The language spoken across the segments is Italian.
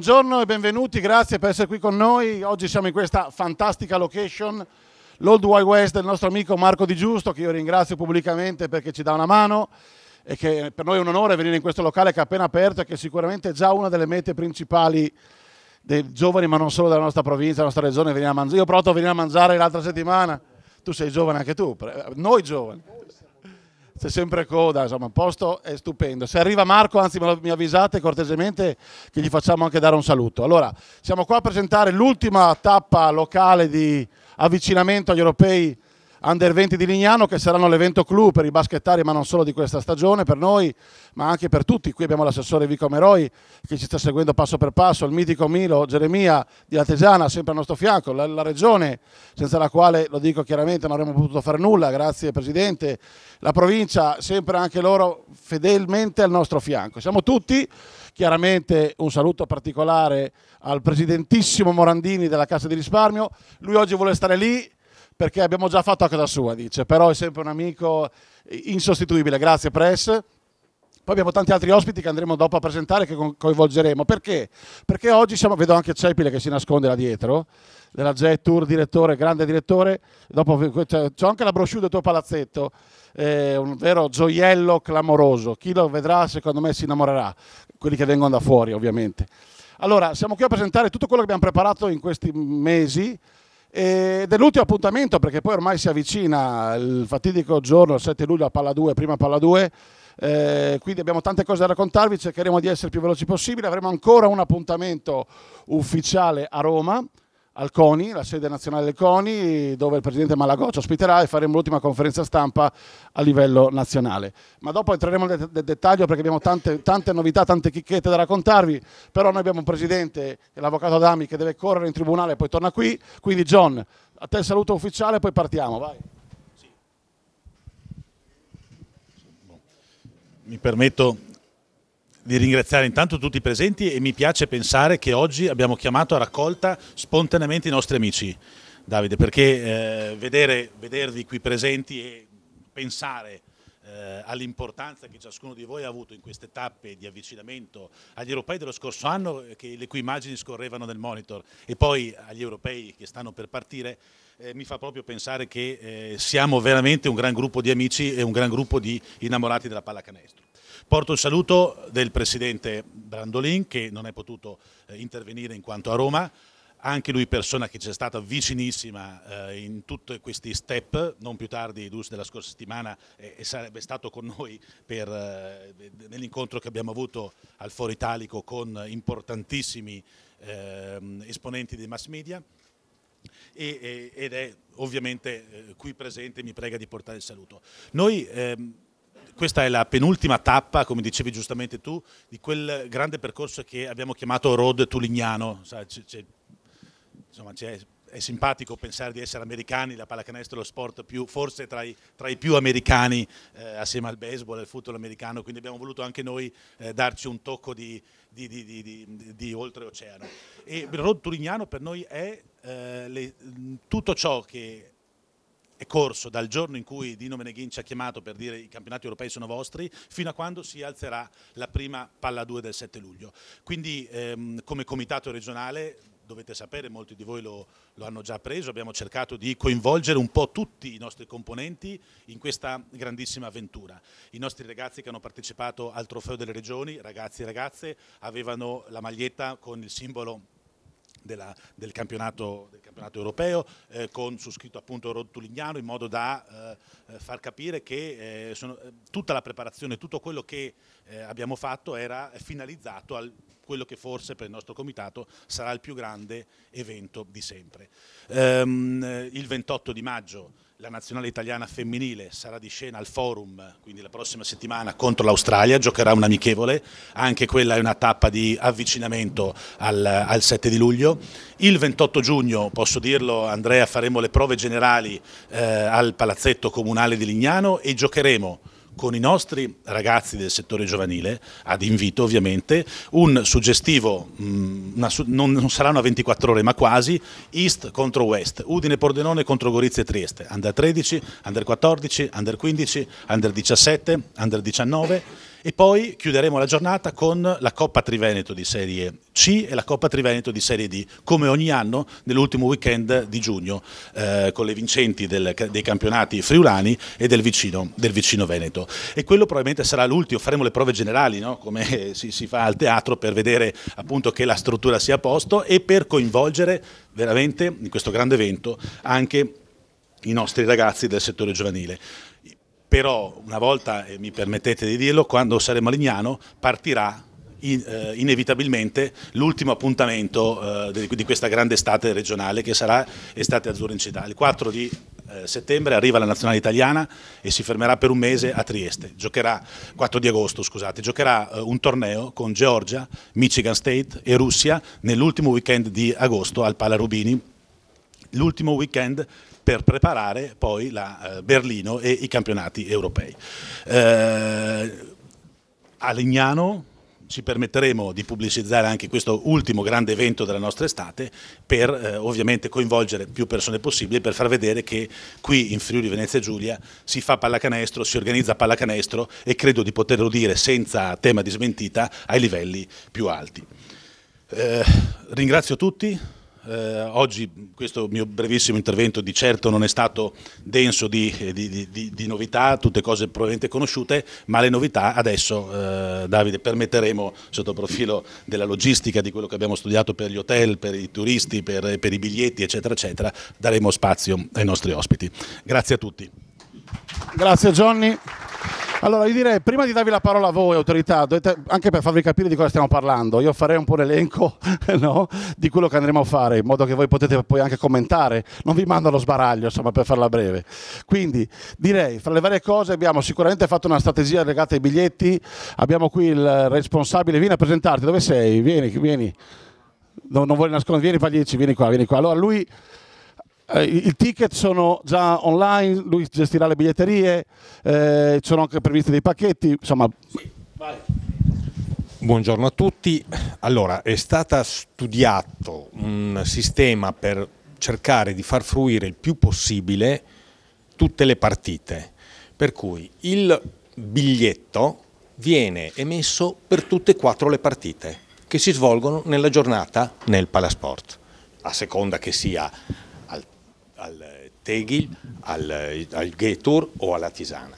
Buongiorno e benvenuti, grazie per essere qui con noi. Oggi siamo in questa fantastica location, l'Old Wild West del nostro amico Marco Di Giusto, che io ringrazio pubblicamente perché ci dà una mano e che per noi è un onore venire in questo locale che è appena aperto e che sicuramente è già una delle mete principali dei giovani, ma non solo della nostra provincia, della nostra regione. Venire a mangiare. Io ho provato a venire a mangiare l'altra settimana. Tu sei giovane anche tu, noi giovani c'è sempre coda, insomma, il posto è stupendo. Se arriva Marco, anzi mi avvisate cortesemente che gli facciamo anche dare un saluto. Allora, siamo qua a presentare l'ultima tappa locale di avvicinamento agli europei Under 20 di Lignano che saranno l'evento clou per i basketari ma non solo di questa stagione per noi ma anche per tutti. Qui abbiamo l'assessore Vico Meroi che ci sta seguendo passo per passo, il mitico Milo Geremia di Altesana sempre al nostro fianco, la, la, regione senza la quale lo dico chiaramente non avremmo potuto fare nulla, grazie Presidente, la provincia sempre anche loro fedelmente al nostro fianco. Siamo tutti, chiaramente un saluto particolare al Presidentissimo Morandini della Cassa di Risparmio, lui oggi vuole stare lì perché abbiamo già fatto a casa sua, dice, però è sempre un amico insostituibile, grazie Press. Poi abbiamo tanti altri ospiti che andremo dopo a presentare che coinvolgeremo. Perché? Perché oggi siamo, vedo anche Cepile che si nasconde là dietro, della Jet Tour, direttore, grande direttore. Dopo c'ho anche la brochure del tuo palazzetto, eh, un vero gioiello clamoroso. Chi lo vedrà secondo me si innamorerà, quelli che vengono da fuori ovviamente. Allora, siamo qui a presentare tutto quello che abbiamo preparato in questi mesi dell'ultimo appuntamento, perché poi ormai si avvicina il fatidico giorno, 7 luglio, a Palla 2, prima Palla 2. Eh, quindi abbiamo tante cose da raccontarvi, cercheremo di essere il più veloci possibile. Avremo ancora un appuntamento ufficiale a Roma al CONI, la sede nazionale del CONI, dove il presidente Malagoccia ospiterà e faremo l'ultima conferenza stampa a livello nazionale. Ma dopo entreremo nel dettaglio perché abbiamo tante, tante novità, tante chicchette da raccontarvi, però noi abbiamo un presidente, l'avvocato Adami, che deve correre in tribunale e poi torna qui, quindi John, a te il saluto ufficiale e poi partiamo, vai. Mi permetto di ringraziare intanto tutti i presenti e mi piace pensare che oggi abbiamo chiamato a raccolta spontaneamente i nostri amici, Davide, perché eh, vedere, vedervi qui presenti e pensare eh, all'importanza che ciascuno di voi ha avuto in queste tappe di avvicinamento agli europei dello scorso anno, eh, che, le cui immagini scorrevano nel monitor, e poi agli europei che stanno per partire, eh, mi fa proprio pensare che eh, siamo veramente un gran gruppo di amici e un gran gruppo di innamorati della pallacanestro. Porto il saluto del Presidente Brandolin che non è potuto eh, intervenire in quanto a Roma, anche lui persona che ci è stata vicinissima eh, in tutti questi step, non più tardi Dus della scorsa settimana eh, e sarebbe stato con noi eh, nell'incontro che abbiamo avuto al Foro Italico con importantissimi ehm, esponenti dei mass media e, ed è ovviamente eh, qui presente mi prega di portare il saluto. Noi, ehm, questa è la penultima tappa, come dicevi giustamente tu, di quel grande percorso che abbiamo chiamato Road Tulignano. insomma, è simpatico pensare di essere americani, la pallacanestro è lo sport più, forse tra i, tra i più americani eh, assieme al baseball e al football americano, quindi abbiamo voluto anche noi eh, darci un tocco di, di, di, di, di oltreoceano. E il road turignano per noi è eh, le, tutto ciò che è corso dal giorno in cui Dino Meneghin ci ha chiamato per dire i campionati europei sono vostri fino a quando si alzerà la prima palla 2 del 7 luglio. Quindi ehm, come comitato regionale dovete sapere, molti di voi lo, lo, hanno già preso, abbiamo cercato di coinvolgere un po' tutti i nostri componenti in questa grandissima avventura. I nostri ragazzi che hanno partecipato al Trofeo delle Regioni, ragazzi e ragazze, avevano la maglietta con il simbolo della, del, campionato, del, campionato, europeo eh, con su scritto appunto Rotulignano in modo da eh, eh, far capire che eh, sono, eh, tutta la preparazione, tutto quello che eh, abbiamo fatto era finalizzato a quello che forse per il nostro comitato sarà il più grande evento di sempre. Ehm, il 28 di maggio la nazionale italiana femminile sarà di scena al forum, quindi la prossima settimana contro l'Australia, giocherà un amichevole, anche quella è una tappa di avvicinamento al, al, 7 di luglio. Il 28 giugno, posso dirlo Andrea, faremo le prove generali eh, al palazzetto comunale di Lignano e giocheremo con i nostri ragazzi del settore giovanile, ad invito ovviamente, un suggestivo, mm, una, non, non sarà una 24 ore ma quasi, East contro West, Udine Pordenone contro Gorizia e Trieste, Under 13, Under 14, Under 15, Under 17, Under 19 e poi chiuderemo la giornata con la Coppa Triveneto di Serie C e la Coppa Triveneto di Serie D, come ogni anno nell'ultimo weekend di giugno, eh, con le vincenti del, dei campionati friulani e del vicino, del vicino, Veneto. E quello probabilmente sarà l'ultimo, faremo le prove generali, no? come si, si fa al teatro, per vedere appunto che la struttura sia a posto e per coinvolgere veramente in questo grande evento anche i nostri ragazzi del settore giovanile però una volta, e mi permettete di dirlo, quando saremo a Lignano partirà in, eh, inevitabilmente l'ultimo appuntamento eh, di, di, questa grande estate regionale che sarà Estate Azzurra in Città. Il 4 di eh, settembre arriva la nazionale italiana e si fermerà per un mese a Trieste. Giocherà, 4 di agosto, scusate, giocherà eh, un torneo con Georgia, Michigan State e Russia nell'ultimo weekend di agosto al Pala Rubini l'ultimo weekend per preparare poi la eh, Berlino e i campionati europei. Eh, a Legnano ci permetteremo di pubblicizzare anche questo ultimo grande evento della nostra estate per eh, ovviamente coinvolgere più persone possibili per far vedere che qui in Friuli Venezia Giulia si fa pallacanestro, si organizza pallacanestro e credo di poterlo dire senza tema di smentita ai livelli più alti. Eh, ringrazio tutti. Eh, oggi questo mio brevissimo intervento di certo non è stato denso eh, di, di, di, di novità, tutte cose probabilmente conosciute, ma le novità adesso, eh, Davide, permetteremo sotto profilo della logistica, di quello che abbiamo studiato per gli hotel, per i turisti, per, per i biglietti, eccetera, eccetera, daremo spazio ai nostri ospiti. Grazie a tutti. Grazie Johnny. Allora, io direi, prima di darvi la parola a voi, autorità, dovete, anche per farvi capire di cosa stiamo parlando, io farei un po' l'elenco no? di quello che andremo a fare, in modo che voi potete poi anche commentare. Non vi mando allo sbaraglio, insomma, per farla breve. Quindi, direi, fra le varie cose abbiamo sicuramente fatto una strategia legata ai biglietti, abbiamo qui il responsabile, vieni a presentarti, dove sei? Vieni, vieni. Non, non vuole nascondere, vieni Pagliacci, vieni qua, vieni qua. Allora lui eh, i ticket sono già online, lui gestirà le biglietterie, eh, sono anche previsti dei pacchetti, insomma... Sì, Buongiorno a tutti. Allora, è stato studiato un sistema per cercare di far fruire il più possibile tutte le partite, per cui il biglietto viene emesso per tutte e quattro le partite che si svolgono nella giornata nel Palasport, a seconda che sia al Tegil, al, al Getur o alla Tisana.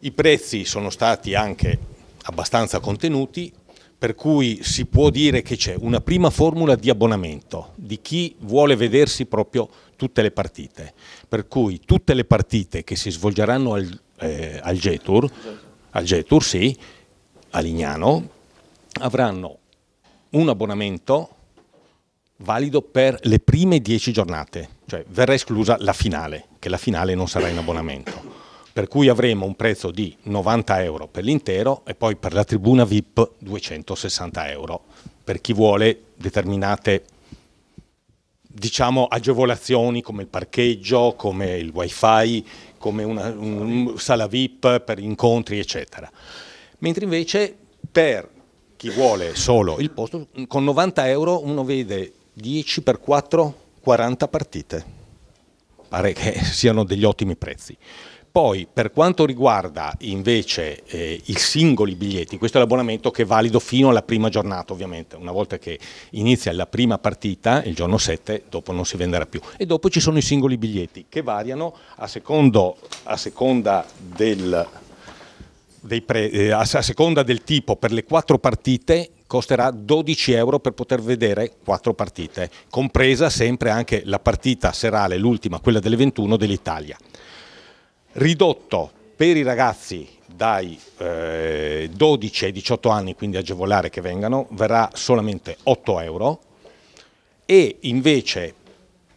I prezzi sono stati anche abbastanza contenuti, per cui si può dire che c'è una prima formula di abbonamento di chi vuole vedersi proprio tutte le partite, per cui tutte le partite che si svolgeranno al, eh, al Getur, al Getur sì, a Lignano, avranno un abbonamento valido per le prime 10 giornate, cioè verrà esclusa la finale, che la finale non sarà in abbonamento. Per cui avremo un prezzo di 90 euro per l'intero e poi per la tribuna VIP 260 euro per chi vuole determinate diciamo, agevolazioni come il parcheggio, come il wifi, come una un, sala VIP per incontri, eccetera. Mentre invece per chi vuole solo il posto, con 90 euro uno vede 10 per 4, 40 partite. Pare che siano degli ottimi prezzi. Poi per quanto riguarda invece eh, i singoli biglietti, questo è l'abbonamento che è valido fino alla prima giornata ovviamente, una volta che inizia la prima partita, il giorno 7, dopo non si venderà più. E dopo ci sono i singoli biglietti che variano a, secondo, a seconda del, pre, eh, a, a seconda del tipo per le quattro partite costerà 12 euro per poter vedere quattro partite, compresa sempre anche la partita serale, l'ultima, quella delle 21 dell'Italia. Ridotto per i ragazzi dai eh, 12 ai 18 anni, quindi agevolare che vengano, verrà solamente 8 euro e invece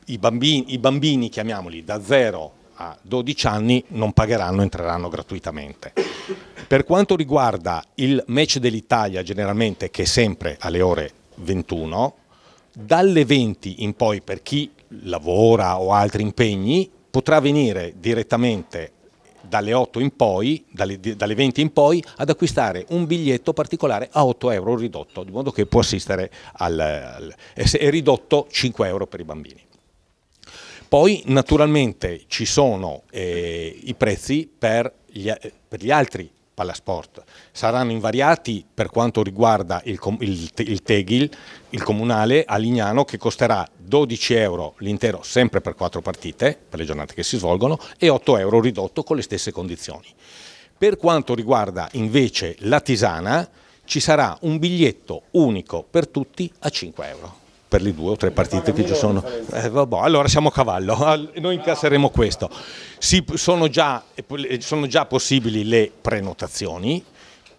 i bambini, i bambini chiamiamoli da 0 a 12 anni non pagheranno, entreranno gratuitamente. Per quanto riguarda il match dell'Italia generalmente che è sempre alle ore 21, dalle 20 in poi per chi lavora o ha altri impegni potrà venire direttamente dalle 8 in poi, dalle, dalle 20 in poi, ad acquistare un biglietto particolare a 8 euro ridotto, di modo che può assistere al, al è ridotto 5 euro per i bambini. Poi naturalmente ci sono eh, i prezzi per gli, eh, per gli altri Palasport. Saranno invariati per quanto riguarda il, il, il, Tegil, il comunale a Lignano, che costerà 12 euro l'intero, sempre per quattro partite, per le giornate che si svolgono, e 8 euro ridotto con le stesse condizioni. Per quanto riguarda invece la Tisana, ci sarà un biglietto unico per tutti a 5 euro per le due o tre partite che ci sono. Eh, vabbò, allora siamo a cavallo, noi incasseremo questo. Si, sono, già, sono, già, possibili le prenotazioni,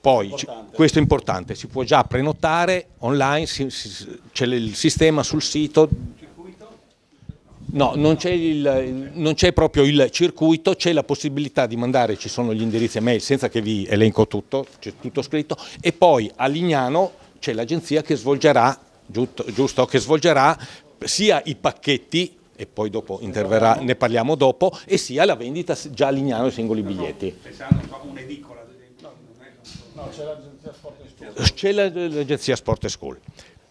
poi importante. questo è importante, si può già prenotare online, c'è il sistema sul sito. No, non c'è, proprio il circuito, c'è la possibilità di mandare, ci sono gli indirizzi email senza che vi elenco tutto, c'è tutto scritto, e poi a Lignano c'è l'agenzia che svolgerà giusto che svolgerà sia i pacchetti e poi dopo interverrà, ne parliamo dopo, e sia la vendita già a Lignano dei singoli biglietti. No, c'è l'agenzia Sport, C'è l'agenzia Sport School.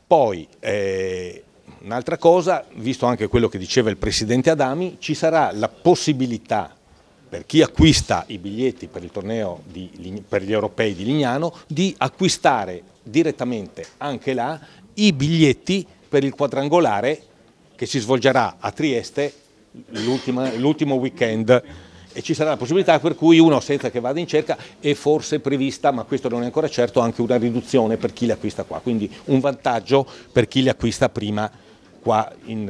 Poi, eh, un'altra cosa, visto anche quello che diceva il Presidente Adami, ci sarà la possibilità per chi acquista i biglietti per il torneo di, per gli europei di Lignano di acquistare direttamente anche là i biglietti per il quadrangolare che si svolgerà a Trieste l'ultimo weekend e ci sarà la possibilità per cui uno senza che vada in cerca è forse prevista, ma questo non è ancora certo, anche una riduzione per chi li acquista qua, quindi un vantaggio per chi li acquista prima qua in,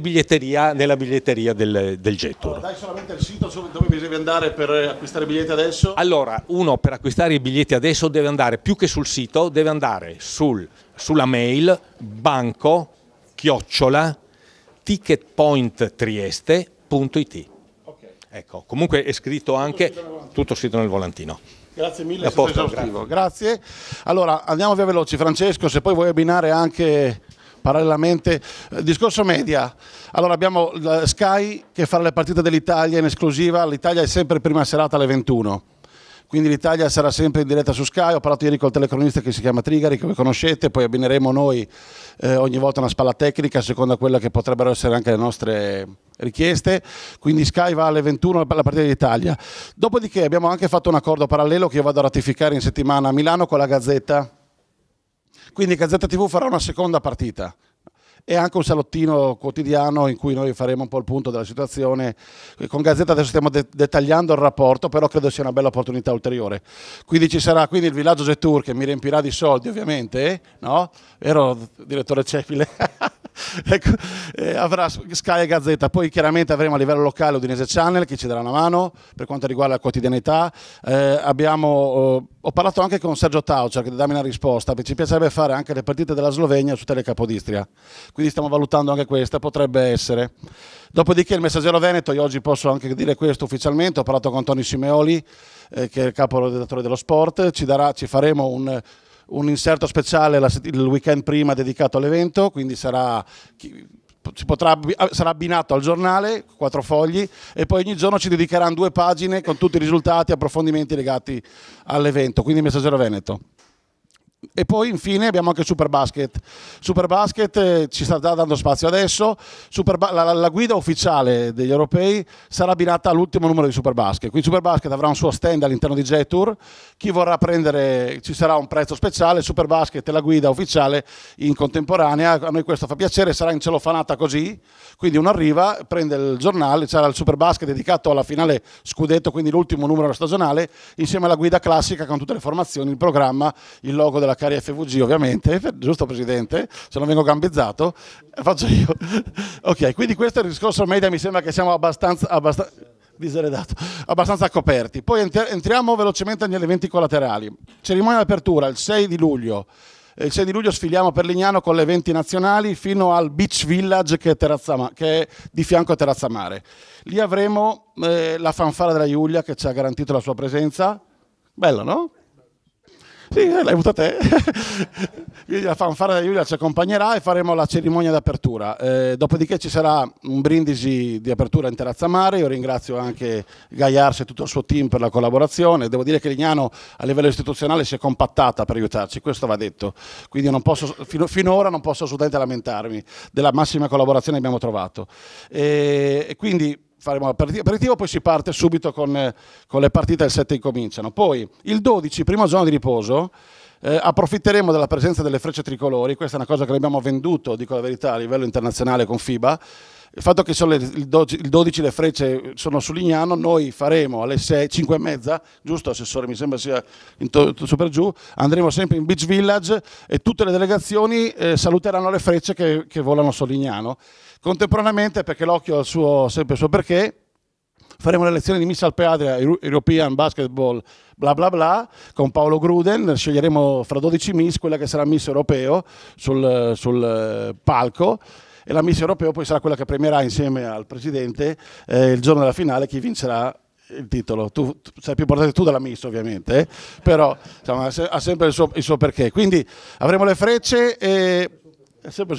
biglietteria, nella biglietteria del, del Gettur. Allora, dai solamente il sito dove bisogna andare per eh, acquistare i biglietti adesso? Allora, uno per acquistare i biglietti adesso deve andare più che sul sito, deve andare sul, sulla mail banco chiocciola ticketpointtrieste.it. Okay. Ecco, comunque è scritto anche tutto scritto nel volantino. Grazie mille, posto, grazie. grazie. Allora, andiamo via veloci, Francesco, se poi vuoi abbinare anche parallelamente. Eh, discorso media, allora abbiamo Sky che farà le partite dell'Italia in esclusiva, l'Italia è sempre prima serata alle 21 quindi l'Italia sarà sempre in diretta su Sky. Ho parlato ieri col telecronista che si chiama Trigari, che voi conoscete, poi abbineremo noi eh, ogni volta una spalla tecnica secondo quella che potrebbero essere anche le nostre richieste. Quindi Sky va alle 21 per la partita d'Italia. Dopodiché abbiamo anche fatto un accordo parallelo che io vado a ratificare in settimana a Milano con la Gazzetta quindi Gazzetta TV farà una seconda partita e anche un salottino quotidiano in cui noi faremo un po' il punto della situazione. Con Gazzetta adesso stiamo de dettagliando il rapporto, però credo sia una bella opportunità ulteriore. Quindi ci sarà quindi il villaggio Zetour che mi riempirà di soldi ovviamente, no? Vero direttore Cepile? ecco, eh, avrà Sky e Gazzetta, poi chiaramente avremo a livello locale Udinese Channel che ci darà una mano per quanto riguarda la quotidianità. Eh, abbiamo, eh, ho parlato anche con Sergio Taucer cioè che dammi una risposta, ci piacerebbe fare anche le partite della Slovenia su Telecapodistria, quindi stiamo valutando anche questa, potrebbe essere. Dopodiché il messaggero Veneto, io oggi posso anche dire questo ufficialmente, ho parlato con Tony Simeoli eh, che è il capo redattore dello sport, ci, darà, ci faremo un un inserto speciale il weekend prima dedicato all'evento, quindi sarà Potrà, ah, sarà abbinato al giornale, quattro fogli, e poi ogni giorno ci dedicheranno due pagine con tutti i risultati e approfondimenti legati all'evento, quindi Messaggero Veneto. E poi infine abbiamo anche Superbasket. Superbasket eh, ci sta già dando spazio adesso. Superba- la, la, guida ufficiale degli europei sarà abbinata all'ultimo numero di Superbasket. Quindi Superbasket avrà un suo stand all'interno di J-Tour. Chi vorrà prendere ci sarà un prezzo speciale. Superbasket e la guida ufficiale in contemporanea. A noi questo fa piacere, sarà in incelofanata così. Quindi uno arriva, prende il giornale, c'era il Superbasket dedicato alla finale scudetto, quindi l'ultimo numero stagionale, insieme alla guida classica con tutte le formazioni, il programma, il logo della della Cari FVG ovviamente, giusto Presidente? Se non vengo gambizzato, eh, faccio io. ok, quindi questo è il discorso media, mi sembra che siamo abbastanza... abbastanza diseredato, abbastanza coperti. Poi entriamo velocemente negli eventi collaterali. Cerimonia d'apertura il 6 di luglio. Eh, il 6 di luglio sfiliamo per Lignano con le eventi nazionali fino al Beach Village che è, che è di fianco a Terrazzamare. Lì avremo eh, la fanfara della Giulia che ci ha garantito la sua presenza. Bello, no? Sì, eh, l'hai avuta te. Giulia, fanfara, Giulia ci accompagnerà e faremo la cerimonia d'apertura. Eh, dopodiché ci sarà un brindisi di apertura in Terrazza Mare. Io ringrazio anche Gaiarse e tutto il suo team per la collaborazione. Devo dire che Lignano a livello istituzionale si è compattata per aiutarci, questo va detto. Quindi non posso, fino, finora non posso assolutamente lamentarmi della massima collaborazione che abbiamo trovato. E, eh, e quindi faremo l'aperitivo, poi si parte subito con, eh, con le partite del 7 che cominciano. Poi il 12, primo giorno di riposo, eh, approfitteremo della presenza delle frecce tricolori, questa è una cosa che abbiamo venduto, dico la verità, a livello internazionale con FIBA, il fatto che sono le, il, 12, le frecce sono su Lignano, noi faremo alle 6, 5 e mezza, giusto assessore, mi sembra sia to, to, su per giù, andremo sempre in Beach Village e tutte le delegazioni eh, saluteranno le frecce che, che, volano su Lignano. Contemporaneamente, perché l'occhio ha sempre il suo perché, faremo la lezione di Miss Alpeadria European Basketball bla bla bla con Paolo Gruden, sceglieremo fra 12 Miss quella che sarà Miss Europeo sul, sul eh, palco e la Miss Europeo poi sarà quella che premierà insieme al Presidente eh, il giorno della finale chi vincerà il titolo. Tu, tu sei più importante tu della Miss, ovviamente, eh? però insomma, ha sempre il suo, il suo, perché. Quindi avremo le frecce e So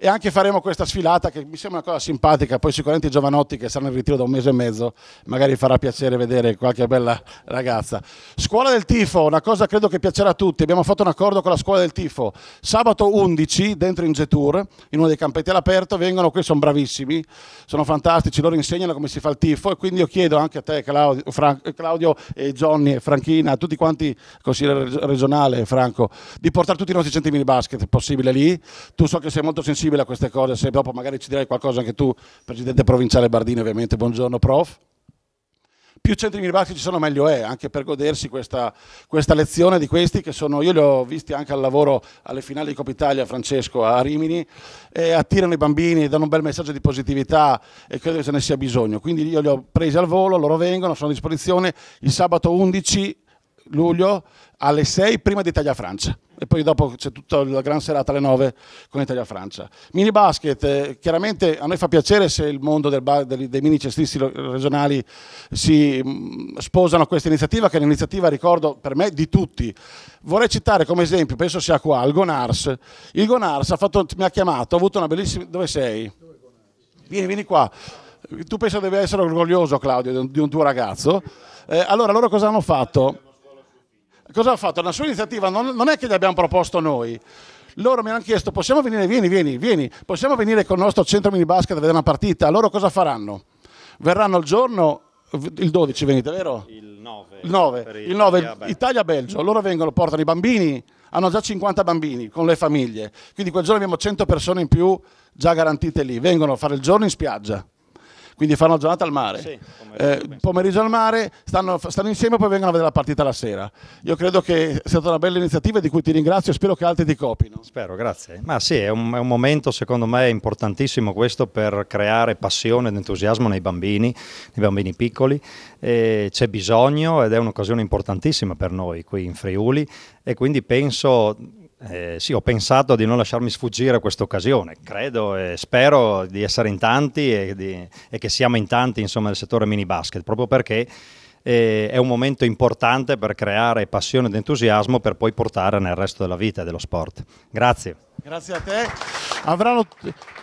e anche faremo questa sfilata che mi sembra una cosa simpatica, poi sicuramente i giovanotti che saranno in ritiro da un mese e mezzo, magari farà piacere vedere qualche bella ragazza. Scuola del Tifo, una cosa credo che piacerà a tutti, abbiamo fatto un accordo con la Scuola del Tifo, sabato 11 dentro in Getour, in uno dei campetti all'aperto, vengono qui, sono bravissimi, sono fantastici, loro insegnano come si fa il tifo e quindi io chiedo anche a te Claudio, Fran Claudio e Johnny e Franchina, a tutti quanti, consigliere regionale Franco, di portare tutti i nostri centimini basket possibile lì tu so che sei molto sensibile a queste cose, se dopo magari ci direi qualcosa anche tu, presidente provinciale Bardini ovviamente, buongiorno prof più centri mirabaschi ci sono meglio è, anche per godersi questa, questa, lezione di questi che sono, io li ho visti anche al lavoro alle finali di Coppa Italia, Francesco, a Rimini, attirano i bambini, danno un bel messaggio di positività e credo che ce ne sia bisogno. Quindi io li ho presi al volo, loro vengono, sono a disposizione il sabato 11 luglio alle 6 prima di Italia-Francia e poi dopo c'è tutta la gran serata alle 9 con Italia-Francia. Mini basket, eh, chiaramente a noi fa piacere se il mondo del dei, dei mini cestisti regionali si mm, sposano a questa iniziativa, che è un'iniziativa, ricordo, per me di tutti. Vorrei citare come esempio, penso sia qua, il Gonars. Il Gonars ha fatto, mi ha chiamato, ha avuto una bellissima... Dove sei? Vieni, vieni qua. Tu penso devi essere orgoglioso, Claudio, di un, di un tuo ragazzo. Eh, allora, loro cosa hanno fatto? cosa ha fatto? La sua iniziativa non, non è che gli abbiamo proposto noi. Loro mi hanno chiesto, possiamo venire, vieni, vieni, vieni, possiamo venire con il nostro centro mini basket a vedere una partita? Loro cosa faranno? Verranno il giorno il 12 venite, vero? Il 9. Il 9, il 9 Italia-Belgio. Loro vengono, portano i bambini, hanno già 50 bambini con le famiglie. Quindi quel giorno abbiamo 100 persone in più già garantite lì. Vengono a fare il giorno in spiaggia quindi fanno la giornata al mare. Sì, eh, pomeriggio, eh, pomeriggio al mare, stanno, stanno, insieme e poi vengono a vedere la partita la sera. Io credo che sia stata una bella iniziativa di cui ti ringrazio e spero che altri ti copino. Spero, grazie. Ma sì, è un, è un momento secondo me importantissimo questo per creare passione ed entusiasmo nei bambini, nei bambini piccoli. c'è bisogno ed è un'occasione importantissima per noi qui in Friuli e quindi penso eh, sì, ho pensato di non lasciarmi sfuggire questa occasione, credo e spero di essere in tanti e, di, e che siamo in tanti insomma, nel settore mini basket, proprio perché eh, è un momento importante per creare passione ed entusiasmo per poi portare nel resto della vita e dello sport. Grazie. Grazie a te. Avranno,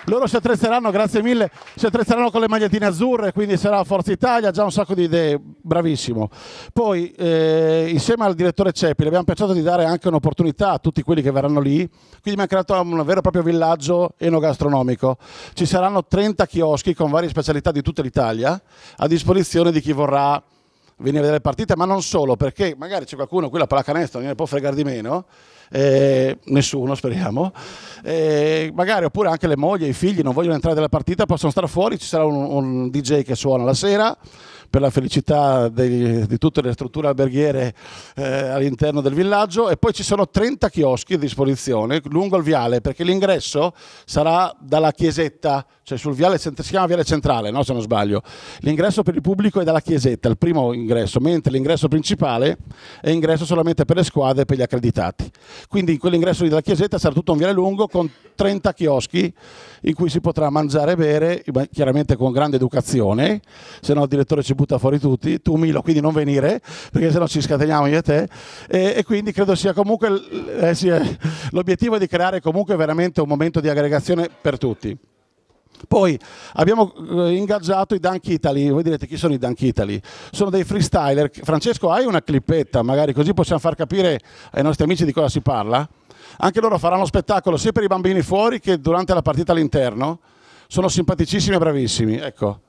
loro si attrezzeranno, grazie mille, si attrezzeranno con le magliettine azzurre, quindi sarà Forza Italia, già un sacco di idee, bravissimo. Poi eh, insieme al direttore Ceppi abbiamo pensato di dare anche un'opportunità a tutti quelli che verranno lì, quindi abbiamo creato un vero e proprio villaggio enogastronomico. Ci saranno 30 chioschi con varie specialità di tutta l'Italia a disposizione di chi vorrà vieni a vedere le partite, ma non solo, perché magari c'è qualcuno qui la pallacanestro non ne può fregare di meno, eh, nessuno speriamo, eh, magari oppure anche le mogli e i figli non vogliono entrare nella partita, possono stare fuori, ci sarà un, un DJ che suona la sera, per la felicità dei, di tutte le strutture alberghiere eh, all'interno del villaggio e poi ci sono 30 chioschi a disposizione lungo il viale perché l'ingresso sarà dalla chiesetta, cioè sul viale, centrale si chiama viale centrale no, se non sbaglio, l'ingresso per il pubblico è dalla chiesetta, il primo ingresso, mentre l'ingresso principale è ingresso solamente per le squadre e per gli accreditati. Quindi in quell'ingresso della chiesetta sarà tutto un viale lungo con 30 chioschi in cui si potrà mangiare e bere, chiaramente con grande educazione, se no il direttore ci butta fuori tutti, tu Milo quindi non venire perché sennò ci scateniamo io e te e, e quindi credo sia comunque eh, sì, eh, l'obiettivo è di creare comunque veramente un momento di aggregazione per tutti. Poi abbiamo eh, ingaggiato i Dunk Italy, voi direte chi sono i Dunk Italy? Sono dei freestyler, Francesco hai una clippetta magari così possiamo far capire ai nostri amici di cosa si parla? Anche loro faranno spettacolo sia per i bambini fuori che durante la partita all'interno, sono simpaticissimi e bravissimi, ecco.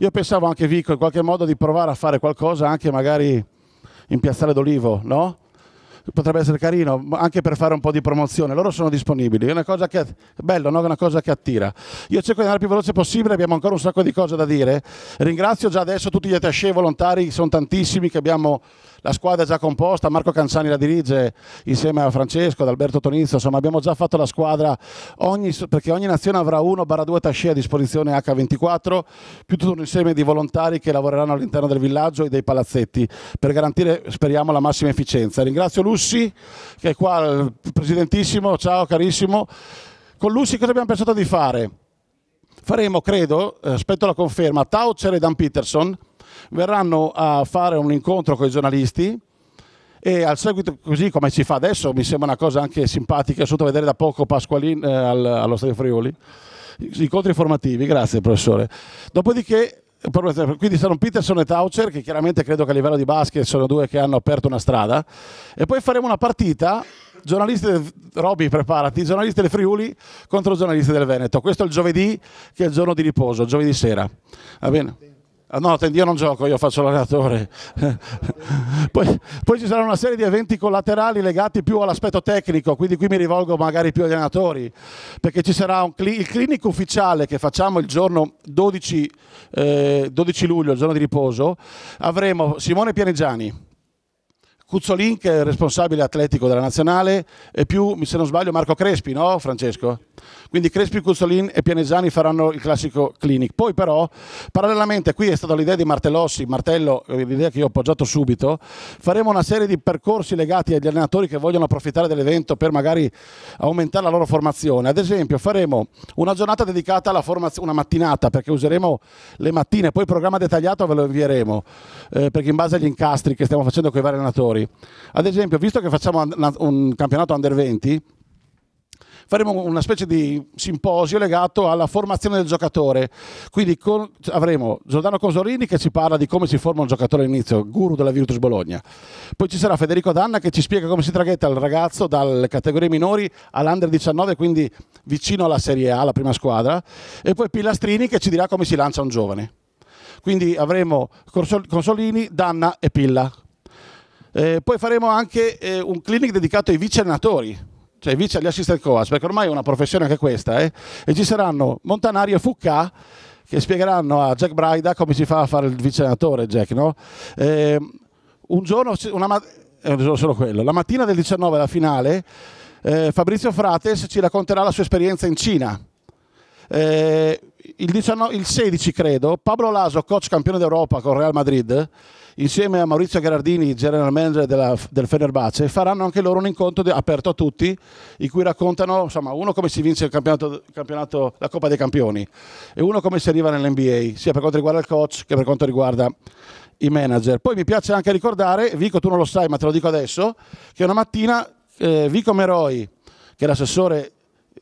Io pensavo anche Vico in qualche modo di provare a fare qualcosa anche magari in Piazzale d'Olivo, no? Potrebbe essere carino anche per fare un po' di promozione. Loro sono disponibili, è una cosa che è bello, no? una cosa che attira. Io cerco di andare il più veloce possibile, abbiamo ancora un sacco di cose da dire. Ringrazio già adesso tutti gli attaché volontari, sono tantissimi che abbiamo la squadra è già composta, Marco Canciani la dirige insieme a Francesco, ad Alberto Tonizio, insomma abbiamo già fatto la squadra ogni, perché ogni nazione avrà uno 1 due tascie a disposizione H24, più tutto un insieme di volontari che lavoreranno all'interno del villaggio e dei palazzetti per garantire, speriamo, la massima efficienza. Ringrazio Lussi che è qua, presidentissimo, ciao carissimo. Con Lussi cosa abbiamo pensato di fare? Faremo, credo, eh, aspetto la conferma, Taucher e Dan Peterson verranno a fare un incontro con i giornalisti e al seguito così come si fa adesso mi sembra una cosa anche simpatica, è stato vedere da poco Pasqualin eh, allo Stadio Friuli, incontri formativi, grazie professore. Dopodiché quindi sono Peterson e Taucher che chiaramente credo che a livello di basket sono due che hanno aperto una strada e poi faremo una partita giornalisti del, Roby preparati giornalisti del Friuli contro giornalisti del Veneto questo è il giovedì che è il giorno di riposo giovedì sera va bene? Ah, no, io non gioco, io faccio l'allenatore. poi, poi, ci sarà una serie di eventi collaterali legati più all'aspetto tecnico, quindi qui mi rivolgo magari più agli allenatori, perché ci sarà cli- il clinico ufficiale che facciamo il giorno 12, eh, 12 luglio, il giorno di riposo, avremo Simone Pianigiani, Cuzzolin che è responsabile atletico della nazionale e più, se non sbaglio, Marco Crespi, no Francesco? Quindi Crespi, Cuzzolin e Pianesani faranno il classico clinic. Poi però, parallelamente, qui è stata l'idea di Martellossi, Martello, eh, l'idea che io ho appoggiato subito, faremo una serie di percorsi legati agli allenatori che vogliono approfittare dell'evento per magari aumentare la loro formazione. Ad esempio faremo una giornata dedicata alla formazione, una mattinata, perché useremo le mattine, poi il programma dettagliato ve lo invieremo, eh, perché in base agli incastri che stiamo facendo con i vari allenatori giocatori. Ad esempio, visto che facciamo un campionato under 20, faremo una specie di simposio legato alla formazione del giocatore. Quindi con, avremo Giordano Cosorini che ci parla di come si forma un giocatore all'inizio, guru della Virtus Bologna. Poi ci sarà Federico Danna che ci spiega come si traghetta il ragazzo dalle categorie minori all'under 19, quindi vicino alla Serie A, la prima squadra. E poi Pilastrini che ci dirà come si lancia un giovane. Quindi avremo Consolini, Danna e Pilla eh, poi faremo anche eh, un clinic dedicato ai vice allenatori, cioè vice agli assistant coach, perché ormai è una professione anche questa, eh? e ci saranno Montanari e Fuccà che spiegheranno a Jack Braida come si fa a fare il vice allenatore, Jack, no? Eh, un giorno, una ma- eh, solo quello, la mattina del 19 alla finale, eh, Fabrizio Frates ci racconterà la sua esperienza in Cina. Il, 19, il 16 credo, Pablo Laso, coach campione d'Europa con Real Madrid, insieme a Maurizio Gherardini, general manager della, del Fenerbahce, faranno anche loro un incontro di, aperto a tutti, in cui raccontano, insomma, uno come si vince il campionato, il campionato, la Coppa dei Campioni e uno come si arriva nell'NBA, sia per quanto riguarda il coach che per quanto riguarda i manager. Poi mi piace anche ricordare, Vico tu non lo sai ma te lo dico adesso, che una mattina eh, Vico Meroi, che è l'assessore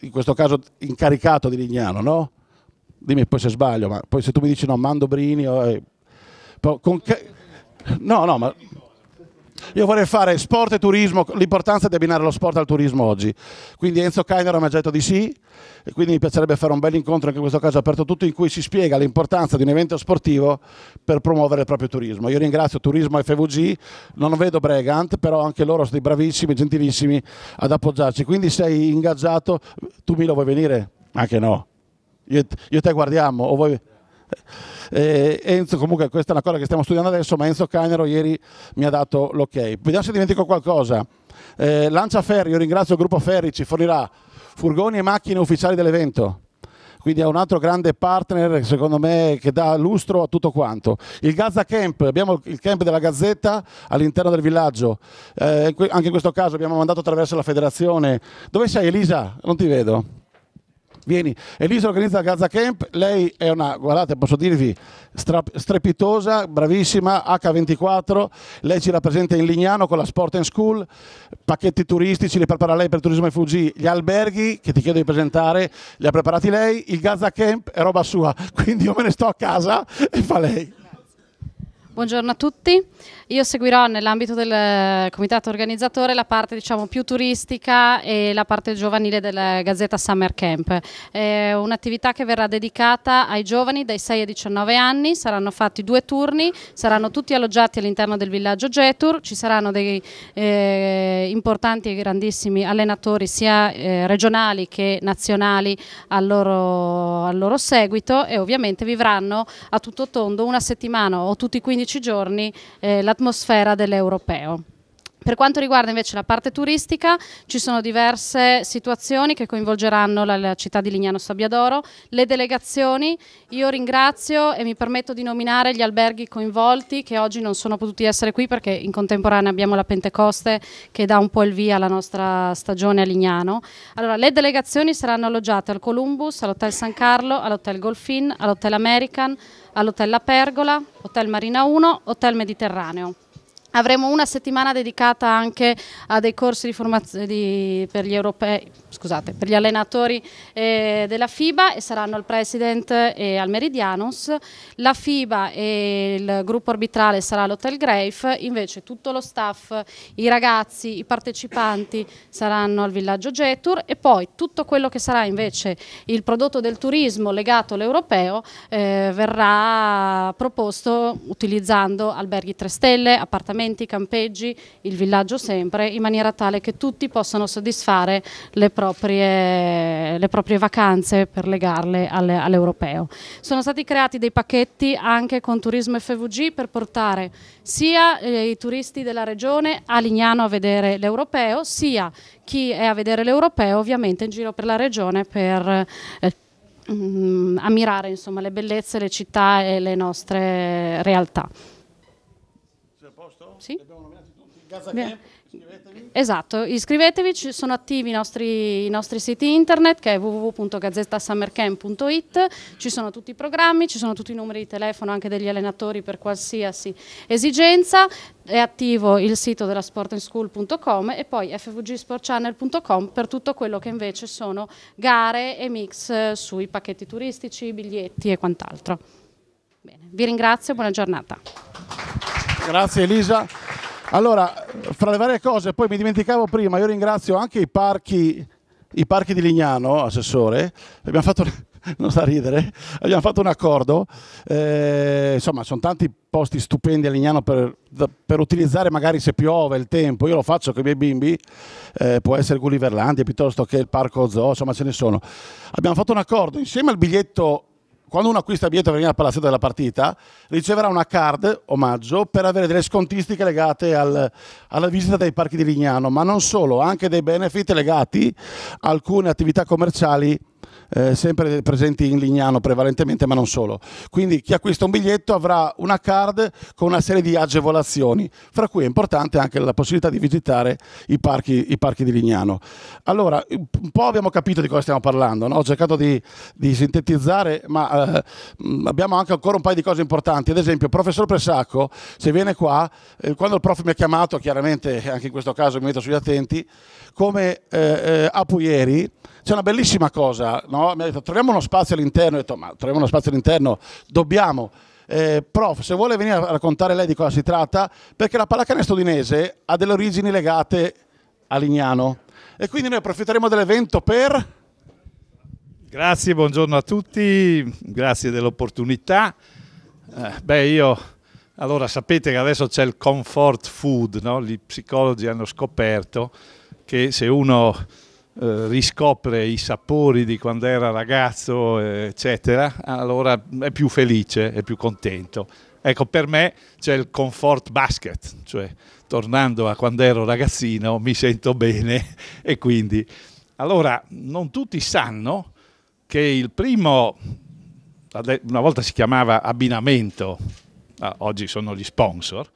in questo caso incaricato di Lignano, no? Dimmi poi se sbaglio, ma poi se tu mi dici no, Mando Brini... Oh, eh, con No, no, ma io vorrei fare sport e turismo, l'importanza di abbinare lo sport al turismo oggi. Quindi Enzo Cainaro mi ha detto di sì, e quindi mi piacerebbe fare un bel incontro anche in questo caso aperto tutto in cui si spiega l'importanza di un evento sportivo per promuovere il proprio turismo. Io ringrazio Turismo FVG, non vedo Bregant, però anche loro sono bravissimi, gentilissimi ad appoggiarci. Quindi sei ingaggiato, tu Milo vuoi venire? Anche no. Io, io te guardiamo o vuoi... Eh, Enzo, comunque, questa è una cosa che stiamo studiando adesso, ma Enzo Cagnaro ieri mi ha dato l'ok. Vediamo se dimentico qualcosa. Eh, Lancia Ferri, io ringrazio il gruppo Ferri, ci fornirà furgoni e macchine ufficiali dell'evento. Quindi è un altro grande partner, secondo me, che dà lustro a tutto quanto. Il Gaza Camp, abbiamo il camp della Gazzetta all'interno del villaggio. Eh, anche in questo caso abbiamo mandato attraverso la federazione. Dove sei Elisa? Non ti vedo vieni. E lì si organizza Gaza Camp, lei è una, guardate, posso dirvi, strepitosa, bravissima, H24, lei ci rappresenta in Lignano con la Sport and School, pacchetti turistici li prepara lei per Turismo e Fugi, gli alberghi che ti chiedo di presentare li ha preparati lei, il Gaza Camp è roba sua, quindi io me ne sto a casa e fa lei. Buongiorno a tutti. Io seguirò nell'ambito del eh, comitato organizzatore la parte diciamo, più turistica e la parte giovanile della Gazzetta Summer Camp. È un'attività che verrà dedicata ai giovani dai 6 ai 19 anni, saranno fatti due turni, saranno tutti alloggiati all'interno del villaggio Getur, ci saranno dei eh, importanti e grandissimi allenatori sia eh, regionali che nazionali al loro, al loro seguito e ovviamente vivranno a tutto tondo una settimana o tutti i 15 giorni eh, la l'atmosfera dell'europeo. Per quanto riguarda invece la parte turistica, ci sono diverse situazioni che coinvolgeranno la, la città di Lignano Sabbiadoro, le delegazioni. Io ringrazio e mi permetto di nominare gli alberghi coinvolti che oggi non sono potuti essere qui perché in contemporanea abbiamo la Pentecoste che dà un po' il via alla nostra stagione a Lignano. Allora, le delegazioni saranno alloggiate al Columbus, all'Hotel San Carlo, all'Hotel Golfin, all'Hotel American, all'Hotel La Pergola, Hotel Marina 1, Hotel Mediterraneo. Avremo una settimana dedicata anche a dei corsi di di, per gli europei scusate, per gli allenatori eh, della FIBA e saranno al President e al Meridianus. La FIBA e il gruppo arbitrale sarà all'Hotel Greif, invece tutto lo staff, i ragazzi, i partecipanti saranno al villaggio Getur e poi tutto quello che sarà invece il prodotto del turismo legato all'europeo eh, verrà proposto utilizzando alberghi 3 stelle, appartamenti, campeggi, il villaggio sempre, in maniera tale che tutti possano soddisfare le proprie proprie, le proprie vacanze per legarle alle, all'europeo. Sono stati creati dei pacchetti anche con Turismo FVG per portare sia eh, i turisti della regione a Lignano a vedere l'europeo, sia chi è a vedere l'europeo ovviamente in giro per la regione per... Eh, mm, ammirare insomma, le bellezze, le città e le nostre realtà. Sì? Abbiamo nominato tutti. Gaza Camp, Esatto, iscrivetevi, ci sono attivi i nostri, i nostri, siti internet che è www.gazzettasummercamp.it, ci sono tutti i programmi, ci sono tutti i numeri di telefono anche degli allenatori per qualsiasi esigenza, è attivo il sito della sportingschool.com e poi fvgsportchannel.com per tutto quello che invece sono gare e mix eh, sui pacchetti turistici, biglietti e quant'altro. Bene, vi ringrazio, buona giornata. Grazie Elisa. Allora, fra le varie cose, poi mi dimenticavo prima, io ringrazio anche i parchi, i parchi di Lignano, assessore, abbiamo fatto, non sta a ridere, abbiamo fatto un accordo, eh, insomma sono tanti posti stupendi a Lignano per, per, utilizzare magari se piove il tempo, io lo faccio con i miei bimbi, eh, può essere Gulliverlandia piuttosto che il parco zoo, insomma ce ne sono. Abbiamo fatto un accordo insieme al biglietto quando uno acquista biglietto per venire al palazzetto della partita, riceverà una card omaggio per avere delle scontistiche legate al, alla visita dei parchi di Lignano, ma non solo, anche dei benefit legati a alcune attività commerciali eh, sempre presenti in Lignano prevalentemente, ma non solo. Quindi chi acquista un biglietto avrà una card con una serie di agevolazioni, fra cui è importante anche la possibilità di visitare i parchi, i parchi di Lignano. Allora, un po' abbiamo capito di cosa stiamo parlando, no? ho cercato di, di sintetizzare, ma eh, abbiamo anche ancora un paio di cose importanti. Ad esempio, il professor Pressacco, se viene qua, eh, quando il prof mi ha chiamato, chiaramente anche in questo caso mi metto sugli attenti, come eh, eh Apu ieri, c'è una bellissima cosa, no? mi ha detto troviamo uno spazio all'interno, ho detto ma troviamo uno spazio all'interno, dobbiamo. Eh, prof, se vuole venire a raccontare lei di cosa si tratta, perché la pallacanestro udinese ha delle origini legate a Lignano e quindi noi approfitteremo dell'evento per... Grazie, buongiorno a tutti, grazie dell'opportunità. Eh, beh, io allora sapete che adesso c'è il comfort food, no? Gli psicologi hanno scoperto che se uno eh, riscopre i sapori di quando era ragazzo, eccetera, allora è più felice, è più contento. Ecco, per me c'è il comfort basket, cioè tornando a quando ero ragazzino mi sento bene e quindi... Allora, non tutti sanno che il primo, una volta si chiamava abbinamento, ah, oggi sono gli sponsor,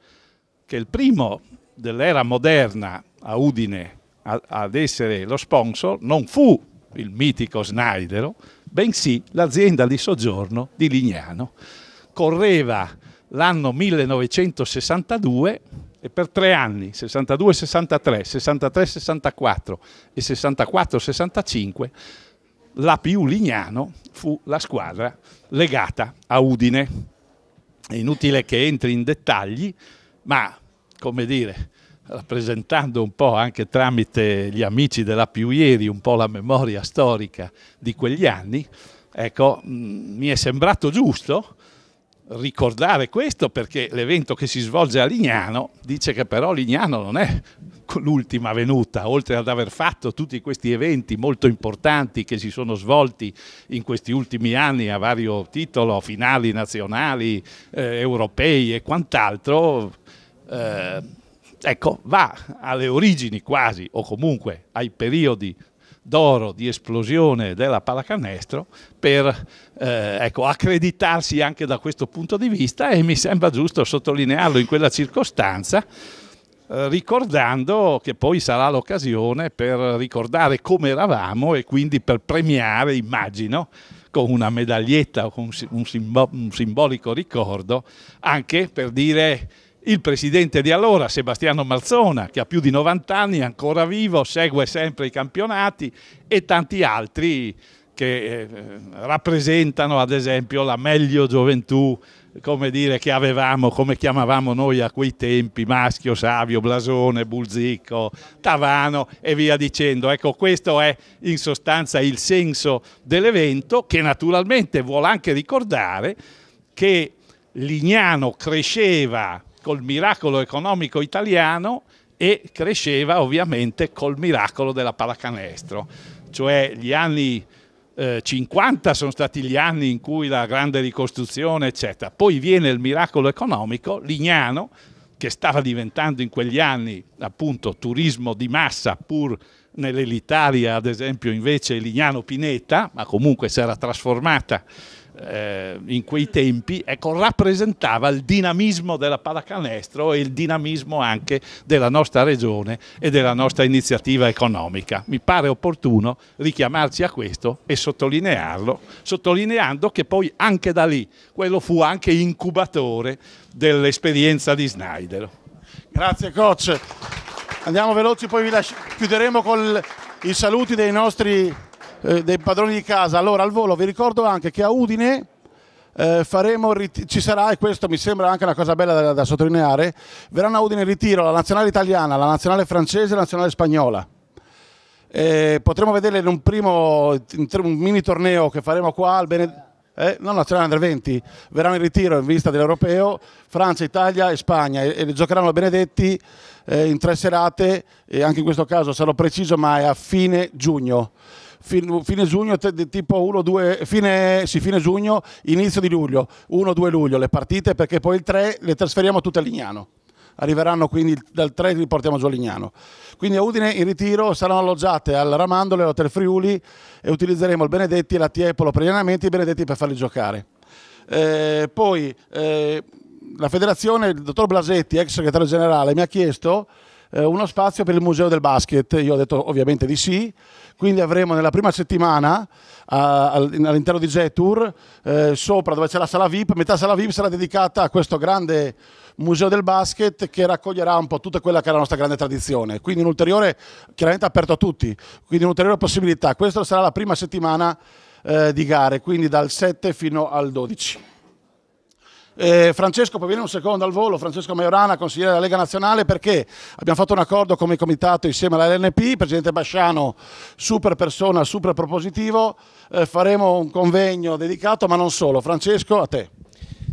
che il primo dell'era moderna a Udine a, ad essere lo sponsor non fu il mitico Snaidero, bensì l'azienda di soggiorno di Lignano. Correva l'anno 1962 e per tre anni, 62-63, 63-64 e 64-65, la più Lignano fu la squadra legata a Udine. È inutile che entri in dettagli, ma come dire, rappresentando un po' anche tramite gli amici della più ieri un po' la memoria storica di quegli anni, ecco, mm, mi è sembrato giusto ricordare questo perché l'evento che si svolge a Lignano dice che però Lignano non è l'ultima venuta, oltre ad aver fatto tutti questi eventi molto importanti che si sono svolti in questi ultimi anni a vario titolo, finali nazionali, eh, europei e quant'altro, eh, ecco, va alle origini quasi, o comunque ai periodi d'oro di esplosione della pallacanestro per eh, ecco, accreditarsi anche da questo punto di vista e mi sembra giusto sottolinearlo in quella circostanza eh, ricordando che poi sarà l'occasione per ricordare come eravamo e quindi per premiare, immagino, con una medaglietta o con un, simbolico ricordo, anche per dire il presidente di allora, Sebastiano Marzona, che ha più di 90 anni, è ancora vivo, segue sempre i campionati e tanti altri che eh, rappresentano ad esempio la meglio gioventù come dire, che avevamo, come chiamavamo noi a quei tempi, Maschio, Savio, Blasone, Bulzicco, Tavano e via dicendo. Ecco, questo è in sostanza il senso dell'evento che naturalmente vuole anche ricordare che Lignano cresceva col miracolo economico italiano e cresceva ovviamente col miracolo della pallacanestro, cioè gli anni eh, 50 sono stati gli anni in cui la grande ricostruzione, eccetera. Poi viene il miracolo economico, Lignano, che stava diventando in quegli anni appunto turismo di massa, pur nell'Elitaria ad esempio invece Lignano Pineta, ma comunque si era trasformata eh, in quei tempi ecco, rappresentava il dinamismo della pallacanestro e il dinamismo anche della nostra regione e della nostra iniziativa economica. Mi pare opportuno richiamarci a questo e sottolinearlo, sottolineando che poi anche da lì quello fu anche incubatore dell'esperienza di Snyder. Grazie coach. Andiamo veloci, poi vi lascio, chiuderemo con i saluti dei nostri eh, dei padroni di casa. Allora al volo vi ricordo anche che a Udine eh, faremo, ci sarà, e questo mi sembra anche una cosa bella da, da sottolineare, verranno a Udine in ritiro la nazionale italiana, la nazionale francese e la nazionale spagnola. Eh, potremo vedere in un primo in un mini torneo che faremo qua al Benedetto. Eh, non nazionale under 20, verranno in ritiro in vista dell'Europeo, Francia, Italia e Spagna e, e giocheranno a Benedetti eh, in tre serate e anche in questo caso sarò preciso ma è a fine giugno fin, fine giugno, te, tipo 1, 2, fine, sì, fine giugno, inizio di luglio, 1-2 luglio le partite, perché poi il 3 le trasferiamo tutte a Lignano arriveranno quindi dal 3 li portiamo giù a Lignano. Quindi a Udine in ritiro saranno alloggiate al Ramandole, all'Hotel Friuli e utilizzeremo il Benedetti e la Tiepolo per gli allenamenti e i Benedetti per farli giocare. Eh, poi eh, la federazione, il dottor Blasetti, ex segretario generale, mi ha chiesto eh, uno spazio per il museo del basket. Io ho detto ovviamente di sì, quindi avremo nella prima settimana a, all'interno di Jetour, eh, sopra dove c'è la sala VIP, metà sala VIP sarà dedicata a questo grande museo del basket che raccoglierà un po' tutta quella che è la nostra grande tradizione. Quindi un chiaramente aperto a tutti, quindi un'ulteriore possibilità. Questa sarà la prima settimana eh, di gare, quindi dal 7 fino al 12. Eh, Francesco, poi viene un secondo al volo, Francesco Maiorana, consigliere della Lega Nazionale, perché abbiamo fatto un accordo come comitato insieme all'LNP, Presidente Basciano, super persona, super propositivo, eh, faremo un convegno dedicato, ma non solo. Francesco, a te.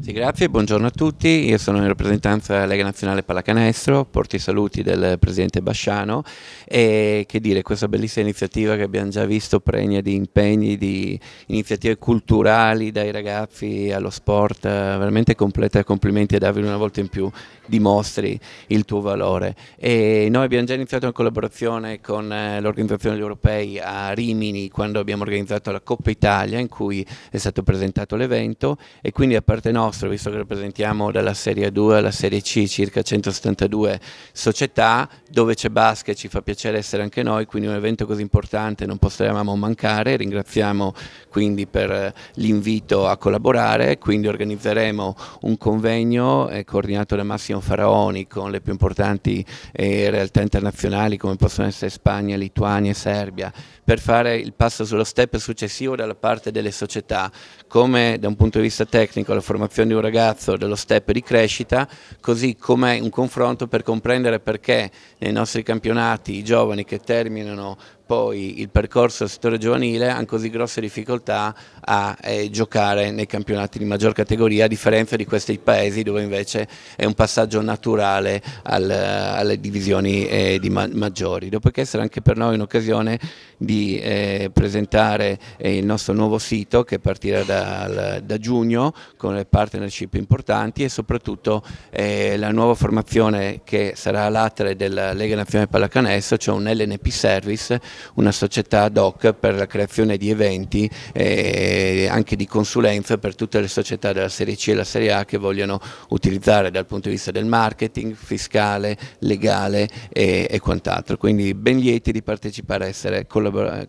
Sì, grazie, buongiorno a tutti. Io sono in rappresentanza della Lega Nazionale Pallacanestro, porto i saluti del presidente Basciano e che dire, questa bellissima iniziativa che abbiamo già visto pregna di impegni, di iniziative culturali dai ragazzi allo sport, veramente completa, complimenti a Davide una volta in più, dimostri il tuo valore. E noi abbiamo già iniziato una collaborazione con eh, l'organizzazione degli europei a Rimini quando abbiamo organizzato la Coppa Italia in cui è stato presentato l'evento e quindi da parte nostra nostro, visto che rappresentiamo dalla Serie 2 alla Serie C circa 172 società, dove c'è basket ci fa piacere essere anche noi, quindi un evento così importante non potevamo mancare, ringraziamo quindi per eh, l'invito a collaborare, quindi organizzeremo un convegno eh, coordinato da Massimo Faraoni con le più importanti eh, realtà internazionali come possono essere Spagna, Lituania e Serbia, per fare il passo sullo step successivo dalla parte delle società, come da un punto di vista tecnico la formazione situazione di un ragazzo, dello step di crescita, così come un confronto per comprendere perché nei nostri campionati i giovani che terminano poi il percorso del settore giovanile hanno così grosse difficoltà a eh, giocare nei campionati di maggior categoria a differenza di questi paesi dove invece è un passaggio naturale al, alle divisioni eh, di ma maggiori. Dopodiché sarà anche per noi un'occasione di eh, presentare eh, il nostro nuovo sito che partirà dal, da giugno con le partnership importanti e soprattutto eh, la nuova formazione che sarà l'atre della Lega Nazionale Pallacanestro, cioè un LNP Service una società ad hoc per la creazione di eventi e eh, anche di consulenza per tutte le società della Serie C e la Serie A che vogliono utilizzare dal punto di vista del marketing, fiscale, legale e, e quant'altro. Quindi ben lieti di partecipare e collaborare,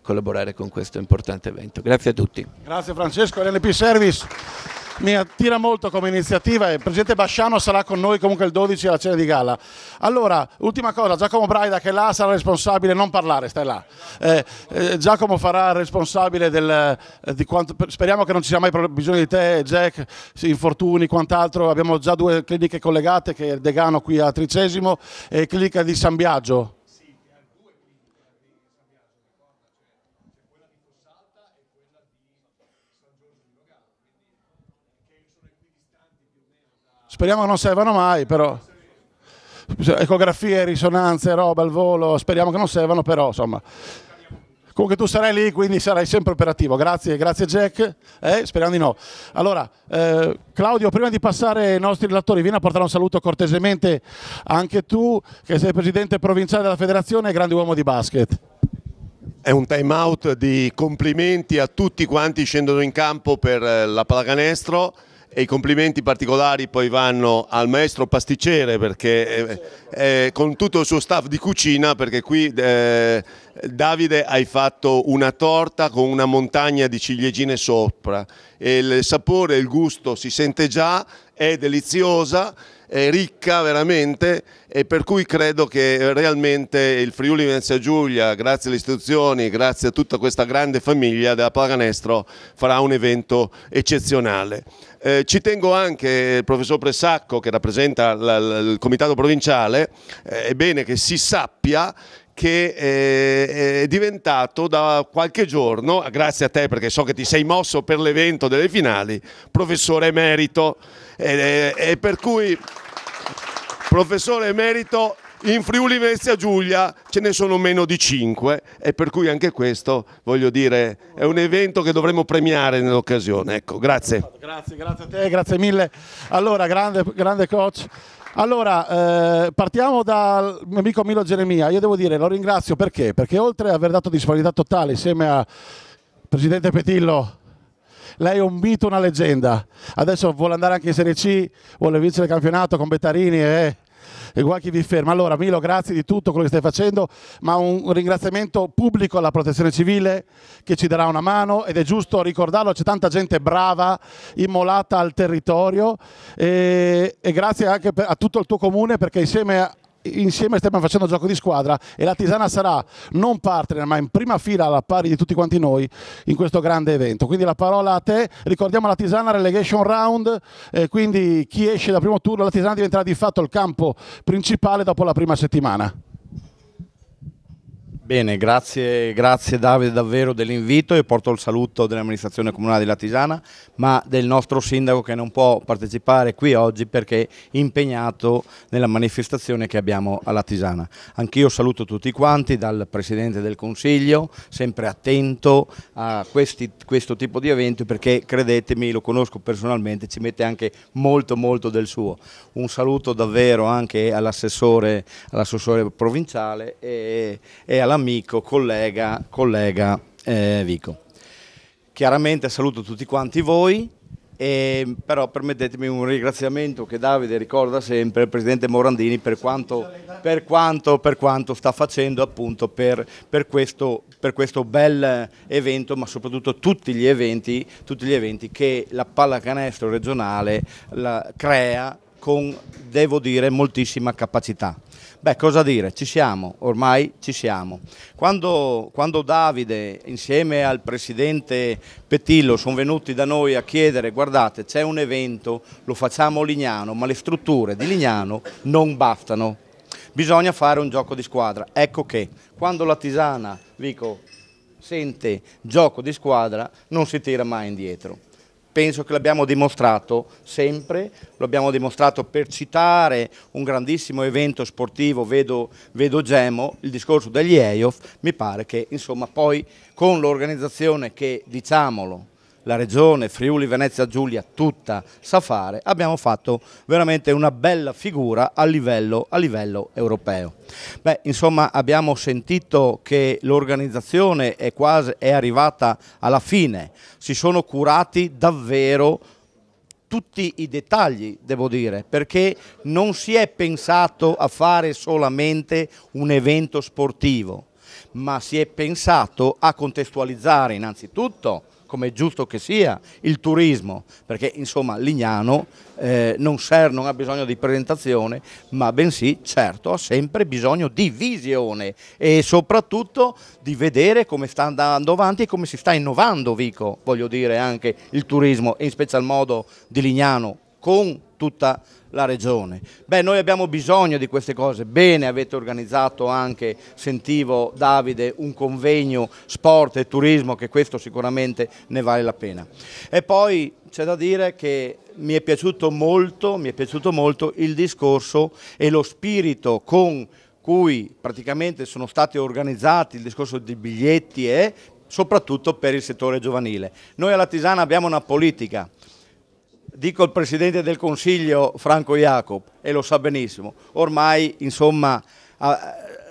con questo importante evento. Grazie a tutti. Grazie Francesco, LNP Service mi attira molto come iniziativa e il presidente Basciano sarà con noi comunque il 12 alla cena di gala. Allora, ultima cosa, Giacomo Braida che è là sarà responsabile, non parlare, stai là. Eh, eh, Giacomo farà responsabile del, eh, di quanto, speriamo che non ci sia mai bisogno di te, Jack, infortuni, quant'altro, abbiamo già due cliniche collegate che è Degano qui a Tricesimo e clinica di San Biagio Speriamo che non servano mai, però. Cioè, ecografie, risonanze, roba al volo, speriamo che non servano, però insomma. Comunque tu sarai lì, quindi sarai sempre operativo. Grazie, grazie Jack. Eh, speriamo di no. Allora, eh, Claudio, prima di passare ai nostri relatori, vieni a portare un saluto cortesemente anche tu, che sei presidente provinciale della federazione e grande uomo di basket. È un time out di complimenti a tutti quanti scendono in campo per eh, la pallacanestro e i complimenti particolari poi vanno al maestro pasticcere perché eh, eh, con tutto il suo staff di cucina perché qui eh, Davide hai fatto una torta con una montagna di ciliegine sopra e il sapore il gusto si sente già è deliziosa, è ricca veramente e per cui credo che realmente il Friuli Venezia Giulia, grazie alle istituzioni, grazie a tutta questa grande famiglia della Paganestro, farà un evento eccezionale. Eh, ci tengo anche il professor Pressacco che rappresenta il comitato provinciale, eh, è bene che si sappia che eh, è diventato da qualche giorno, grazie a te perché so che ti sei mosso per l'evento delle finali, professore emerito. E, eh, e, eh, e per cui, professore emerito, in Friuli Venezia Giulia ce ne sono meno di 5 e per cui anche questo, voglio dire, è un evento che dovremmo premiare nell'occasione. Ecco, grazie. Grazie, grazie a te, grazie mille. Allora, grande, grande coach. Allora, eh, partiamo dal mio amico Milo Geremia. Io devo dire, lo ringrazio perché? Perché oltre ad aver dato disponibilità totale insieme a Presidente Petillo lei è un mito, una leggenda. Adesso vuole andare anche in Serie C, vuole vincere il campionato con Bettarini eh? e e chi vi ferma. Allora Milo, grazie di tutto quello che stai facendo, ma un ringraziamento pubblico alla Protezione Civile che ci darà una mano ed è giusto ricordarlo, c'è tanta gente brava immolata al territorio e, e grazie anche per, a tutto il tuo comune perché insieme insieme stiamo facendo gioco di squadra e la Tisana sarà non partner ma in prima fila alla pari di tutti quanti noi in questo grande evento. Quindi la parola a te, ricordiamo la Tisana relegation round, eh, quindi chi esce dal primo turno la Tisana diventerà di fatto il campo principale dopo la prima settimana. Bene, grazie, grazie Davide davvero dell'invito e porto il saluto dell'amministrazione comunale di Latisana, ma del nostro sindaco che non può partecipare qui oggi perché è impegnato nella manifestazione che abbiamo a Latisana. Anch'io saluto tutti quanti, dal Presidente del Consiglio, sempre attento a questi, questo tipo di eventi perché credetemi, lo conosco personalmente, ci mette anche molto molto del suo. Un saluto davvero anche all'assessore all provinciale e, e alla amico, collega, collega eh, Vico. Chiaramente saluto tutti quanti voi, e, però permettetemi un ringraziamento che Davide ricorda sempre al Presidente Morandini per quanto, per quanto, per quanto sta facendo appunto per, per, questo, per questo bel evento, ma soprattutto tutti gli eventi, tutti gli eventi che la pallacanestro regionale la crea con, devo dire, moltissima capacità. Beh, cosa dire, ci siamo, ormai ci siamo. Quando, quando Davide insieme al presidente Petillo sono venuti da noi a chiedere guardate c'è un evento, lo facciamo a Lignano, ma le strutture di Lignano non bastano, bisogna fare un gioco di squadra. Ecco che quando la Tisana, Vico, sente gioco di squadra non si tira mai indietro penso che l'abbiamo dimostrato sempre, lo abbiamo dimostrato per citare un grandissimo evento sportivo, vedo, vedo Gemo, il discorso degli EIOF, mi pare che insomma poi con l'organizzazione che diciamolo la Regione, Friuli, Venezia, Giulia, tutta sa fare, abbiamo fatto veramente una bella figura a livello, a livello europeo. Beh, insomma abbiamo sentito che l'organizzazione è, quasi, è arrivata alla fine, si sono curati davvero tutti i dettagli, devo dire, perché non si è pensato a fare solamente un evento sportivo, ma si è pensato a contestualizzare innanzitutto come è giusto che sia, il turismo, perché insomma Lignano eh, non, ser, non ha bisogno di presentazione, ma bensì certo ha sempre bisogno di visione e soprattutto di vedere come sta andando avanti e come si sta innovando, Vico, voglio dire anche il turismo, e in special modo di Lignano, con tutta la regione. Beh, noi abbiamo bisogno di queste cose, bene avete organizzato anche, sentivo Davide, un convegno sport e turismo che questo sicuramente ne vale la pena. E poi c'è da dire che mi è piaciuto molto, mi è piaciuto molto il discorso e lo spirito con cui praticamente sono stati organizzati il discorso dei biglietti e soprattutto per il settore giovanile. Noi alla Tisana abbiamo una politica dico il Presidente del Consiglio Franco Jacob e lo sa benissimo, ormai insomma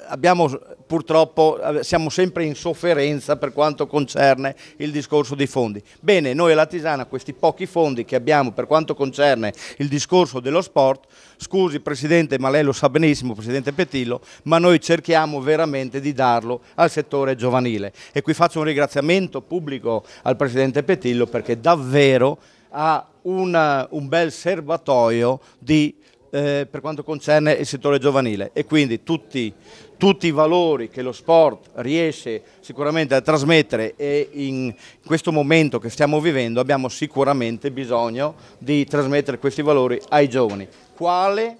abbiamo purtroppo siamo sempre in sofferenza per quanto concerne il discorso dei fondi. Bene, noi alla Tisana questi pochi fondi che abbiamo per quanto concerne il discorso dello sport, scusi Presidente, ma lei lo sa benissimo, Presidente Petillo, ma noi cerchiamo veramente di darlo al settore giovanile. E qui faccio un ringraziamento pubblico al Presidente Petillo perché davvero ha una, un bel serbatoio di, eh, per quanto concerne il settore giovanile e quindi tutti, tutti, i valori che lo sport riesce sicuramente a trasmettere e in questo momento che stiamo vivendo abbiamo sicuramente bisogno di trasmettere questi valori ai giovani. Quale?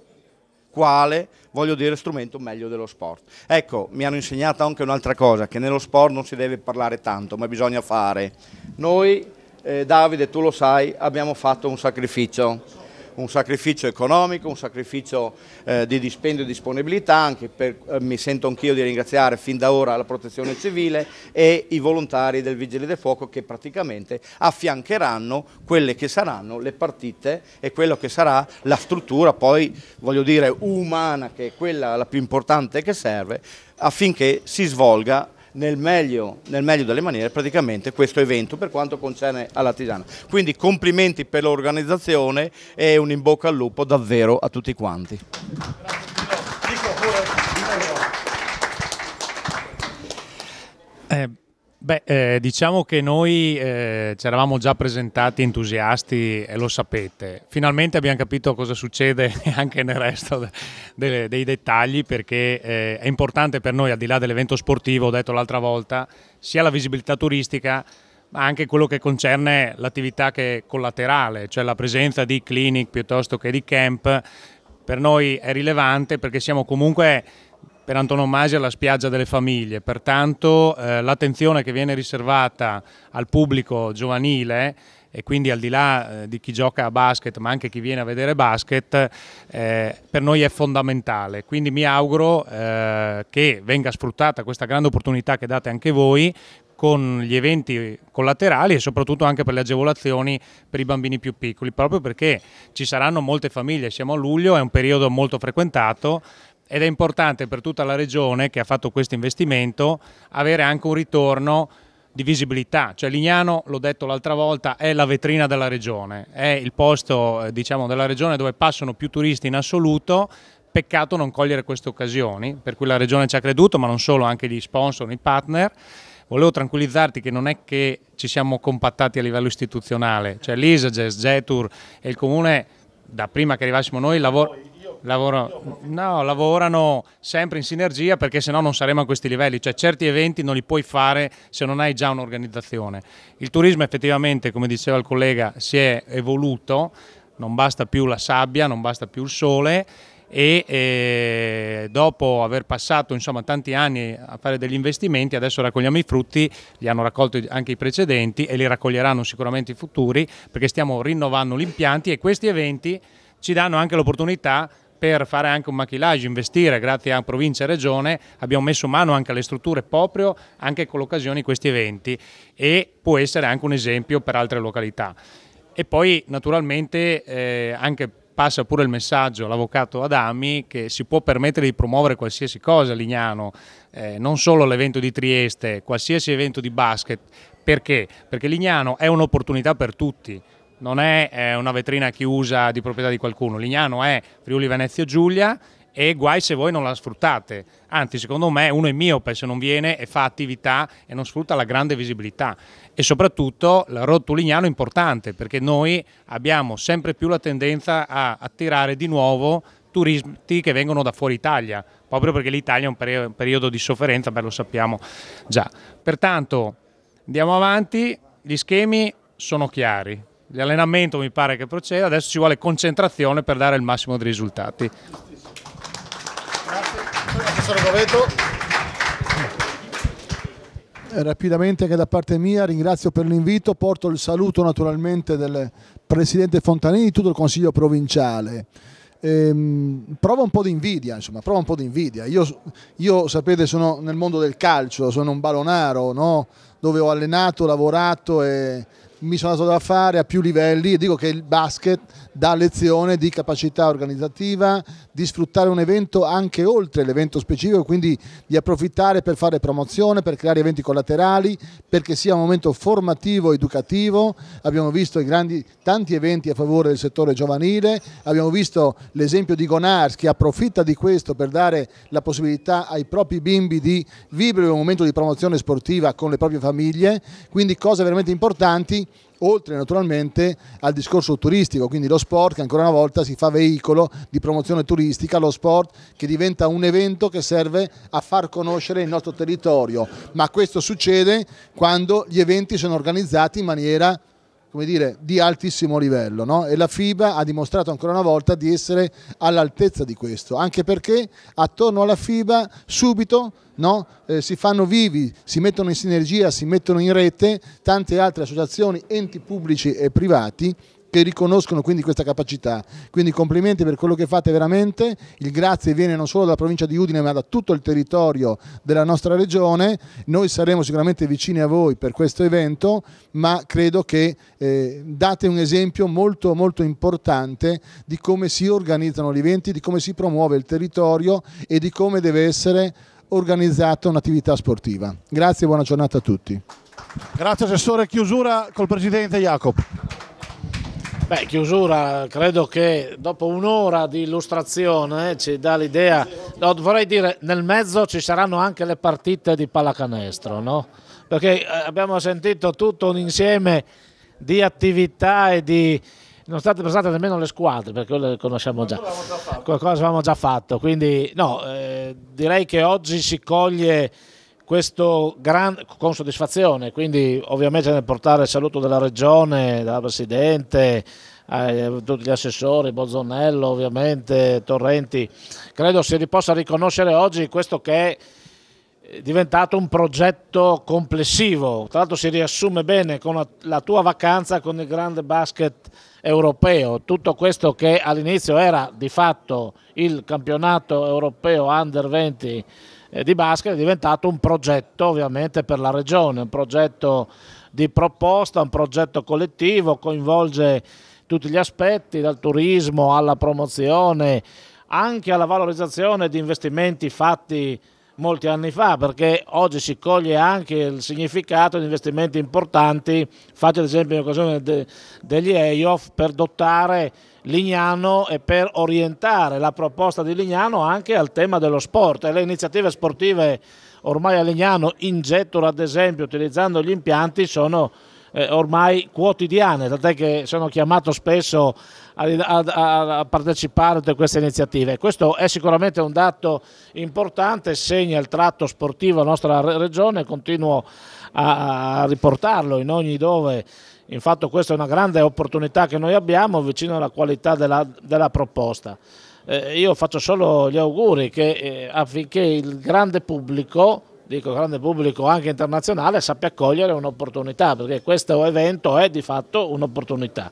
quale, voglio dire, strumento meglio dello sport. Ecco, mi hanno insegnato anche un'altra cosa, che nello sport non si deve parlare tanto, ma bisogna fare. Noi eh, Davide tu lo sai abbiamo fatto un sacrificio un sacrificio economico, un sacrificio eh, di dispendio e disponibilità, anche per, eh, mi sento anch'io di ringraziare fin da ora la protezione civile e i volontari del Vigili del Fuoco che praticamente affiancheranno quelle che saranno le partite e quello che sarà la struttura poi, voglio dire, umana, che è quella la più importante che serve, affinché si svolga nel meglio, nel meglio delle maniere praticamente questo evento per quanto concerne alla Tisana. Quindi complimenti per l'organizzazione e un in bocca al lupo davvero a tutti quanti. Grazie, Beh, eh, diciamo che noi eh, ci eravamo già presentati entusiasti e lo sapete. Finalmente abbiamo capito cosa succede anche nel resto de- dei dettagli perché eh, è importante per noi, al di là dell'evento sportivo, ho detto l'altra volta, sia la visibilità turistica ma anche quello che concerne l'attività che è collaterale, cioè la presenza di clinic piuttosto che di camp, per noi è rilevante perché siamo comunque per antonomasia la spiaggia delle famiglie, pertanto eh, l'attenzione che viene riservata al pubblico giovanile e quindi al di là eh, di chi gioca a basket ma anche chi viene a vedere basket eh, per noi è fondamentale quindi mi auguro eh, che venga sfruttata questa grande opportunità che date anche voi con gli eventi collaterali e soprattutto anche per le agevolazioni per i bambini più piccoli, proprio perché ci saranno molte famiglie, siamo a luglio, è un periodo molto frequentato ed è importante per tutta la regione che ha fatto questo investimento avere anche un ritorno di visibilità, cioè Lignano, l'ho detto l'altra volta, è la vetrina della regione, è il posto eh, diciamo, della regione dove passano più turisti in assoluto, peccato non cogliere queste occasioni, per cui la regione ci ha creduto, ma non solo, anche gli sponsor, i partner. Volevo tranquillizzarti che non è che ci siamo compattati a livello istituzionale, cioè l'ISAGES, Getur e il Comune, da prima che arrivassimo noi, lavorano Lavorano, no, lavorano sempre in sinergia perché sennò non saremo a questi livelli, cioè certi eventi non li puoi fare se non hai già un'organizzazione. Il turismo effettivamente, come diceva il collega, si è evoluto, non basta più la sabbia, non basta più il sole e eh, dopo aver passato insomma, tanti anni a fare degli investimenti adesso raccogliamo i frutti, li hanno raccolti anche i precedenti e li raccoglieranno sicuramente i futuri perché stiamo rinnovando gli impianti e questi eventi ci danno anche l'opportunità per fare anche un maquillaggio, investire grazie a provincia e regione, abbiamo messo mano anche alle strutture proprio anche con l'occasione di questi eventi e può essere anche un esempio per altre località. E poi naturalmente eh, anche passa pure il messaggio all'avvocato Adami che si può permettere di promuovere qualsiasi cosa a Lignano, eh, non solo l'evento di Trieste, qualsiasi evento di basket. Perché? Perché Lignano è un'opportunità per tutti non è eh, una vetrina chiusa di proprietà di qualcuno, Lignano è Friuli Venezia Giulia e guai se voi non la sfruttate. Anzi, secondo me uno è miope se non viene e fa attività e non sfrutta la grande visibilità. E soprattutto la rotta Lignano è importante perché noi abbiamo sempre più la tendenza a attirare di nuovo turisti che vengono da fuori Italia, proprio perché l'Italia è un periodo di sofferenza, beh lo sappiamo già. Pertanto andiamo avanti, gli schemi sono chiari, l'allenamento mi pare che proceda, adesso ci vuole concentrazione per dare il massimo dei risultati. Grazie, professore Govetto. Eh, rapidamente anche da parte mia ringrazio per l'invito, porto il saluto naturalmente del Presidente Fontanini di tutto il Consiglio Provinciale. Ehm, prova un po' di invidia, insomma, prova un po' di invidia. Io, io, sapete, sono nel mondo del calcio, sono un balonaro, no? dove ho allenato, lavorato e mi sono dato da fare a più livelli e dico che il basket dà lezione di capacità organizzativa, di sfruttare un evento anche oltre l'evento specifico, quindi di approfittare per fare promozione, per creare eventi collaterali, perché sia un momento formativo, educativo. Abbiamo visto i grandi, tanti eventi a favore del settore giovanile, abbiamo visto l'esempio di Gonars che approfitta di questo per dare la possibilità ai propri bimbi di vivere un momento di promozione sportiva con le proprie famiglie, quindi cose veramente importanti oltre naturalmente al discorso turistico, quindi lo sport che ancora una volta si fa veicolo di promozione turistica, lo sport che diventa un evento che serve a far conoscere il nostro territorio, ma questo succede quando gli eventi sono organizzati in maniera come dire, di altissimo livello no? e la FIBA ha dimostrato ancora una volta di essere all'altezza di questo, anche perché attorno alla FIBA subito no? eh, si fanno vivi, si mettono in sinergia, si mettono in rete tante altre associazioni, enti pubblici e privati che riconoscono quindi questa capacità. Quindi complimenti per quello che fate veramente, il grazie viene non solo dalla provincia di Udine ma da tutto il territorio della nostra regione, noi saremo sicuramente vicini a voi per questo evento, ma credo che eh, date un esempio molto molto importante di come si organizzano gli eventi, di come si promuove il territorio e di come deve essere organizzata un'attività sportiva. Grazie e buona giornata a tutti. Grazie Assessore, chiusura col Presidente Jacopo. Beh, chiusura, credo che dopo un'ora di illustrazione eh, ci dà l'idea, no, vorrei dire nel mezzo ci saranno anche le partite di pallacanestro, no? perché eh, abbiamo sentito tutto un insieme di attività e di... non state presentate nemmeno le squadre perché le conosciamo già, qualcosa avevamo già fatto, quindi no, eh, direi che oggi si coglie questo gran, con soddisfazione, quindi ovviamente nel portare il saluto della Regione, della Presidente, eh, tutti gli assessori, Bozzonello ovviamente, Torrenti, credo si possa riconoscere oggi questo che è eh, diventato un progetto complessivo, tra l'altro si riassume bene con la tua vacanza con il grande basket europeo, tutto questo che all'inizio era di fatto il campionato europeo under 20 eh, di basket è diventato un progetto ovviamente per la regione, un progetto di proposta, un progetto collettivo, coinvolge tutti gli aspetti, dal turismo alla promozione, anche alla valorizzazione di investimenti fatti molti anni fa, perché oggi si coglie anche il significato di investimenti importanti, fatti ad esempio in occasione de degli EIOF per dotare Lignano e per orientare la proposta di Lignano anche al tema dello sport e le iniziative sportive ormai a Lignano in getto ad esempio utilizzando gli impianti sono eh, ormai quotidiane, tant'è che sono chiamato spesso a, a, a partecipare a queste iniziative. Questo è sicuramente un dato importante, segna il tratto sportivo della nostra regione, continuo a riportarlo in ogni dove Infatti questa è una grande opportunità che noi abbiamo vicino alla qualità della, della proposta. Eh, io faccio solo gli auguri che, eh, affinché il grande pubblico, dico grande pubblico anche internazionale, sappia cogliere un'opportunità, perché questo evento è di fatto un'opportunità.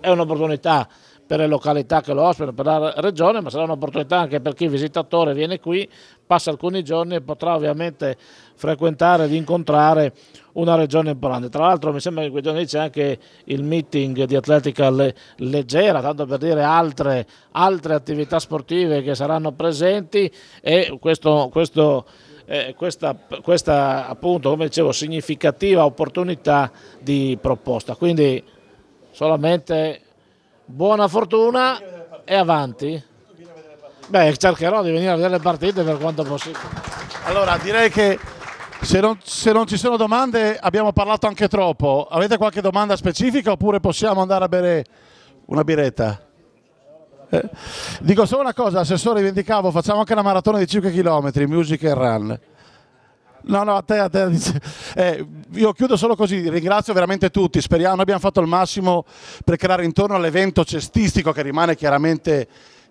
È un'opportunità per le località che lo ospitano, per la regione, ma sarà un'opportunità anche per chi visitatore viene qui, passa alcuni giorni e potrà ovviamente frequentare, di incontrare una regione importante. Tra l'altro mi sembra che in quei giorni c'è anche il meeting di atletica leggera, tanto per dire altre, altre, attività sportive che saranno presenti e questo, questo, eh, questa, questa appunto, come dicevo, significativa opportunità di proposta. Quindi solamente buona fortuna e avanti. Beh, cercherò di venire a vedere le partite per quanto possibile. Allora, direi che se non, se non, ci sono domande, abbiamo parlato anche troppo. Avete qualche domanda specifica oppure possiamo andare a bere una biretta? Eh. Dico solo una cosa, assessore, rivendicavo, facciamo anche una maratona di 5 km, music and run. No, no, a te, a te. Eh, io chiudo solo così, ringrazio veramente tutti, speriamo, noi abbiamo fatto il massimo per creare intorno all'evento cestistico che rimane chiaramente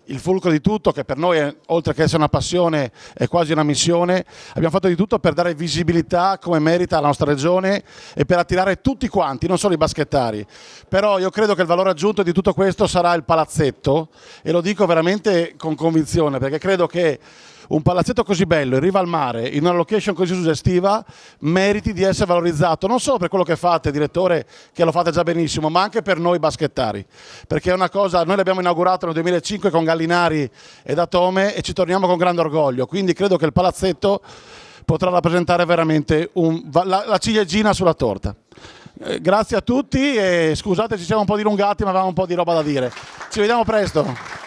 il fulcro di tutto, che per noi, è, oltre che essere una passione, è quasi una missione. Abbiamo fatto di tutto per dare visibilità come merita alla nostra regione e per attirare tutti quanti, non solo i baschettari. Però io credo che il valore aggiunto di tutto questo sarà il palazzetto e lo dico veramente con convinzione, perché credo che un palazzetto così bello in riva al mare, in una location così suggestiva, meriti di essere valorizzato non solo per quello che fate, direttore, che lo fate già benissimo, ma anche per noi baschettari. Perché è una cosa, noi l'abbiamo inaugurato nel 2005 con Gallinari e da e ci torniamo con grande orgoglio. Quindi credo che il palazzetto potrà rappresentare veramente un, la, la ciliegina sulla torta. Eh, grazie a tutti e scusate ci siamo un po' dilungati ma avevamo un po' di roba da dire. Ci vediamo presto.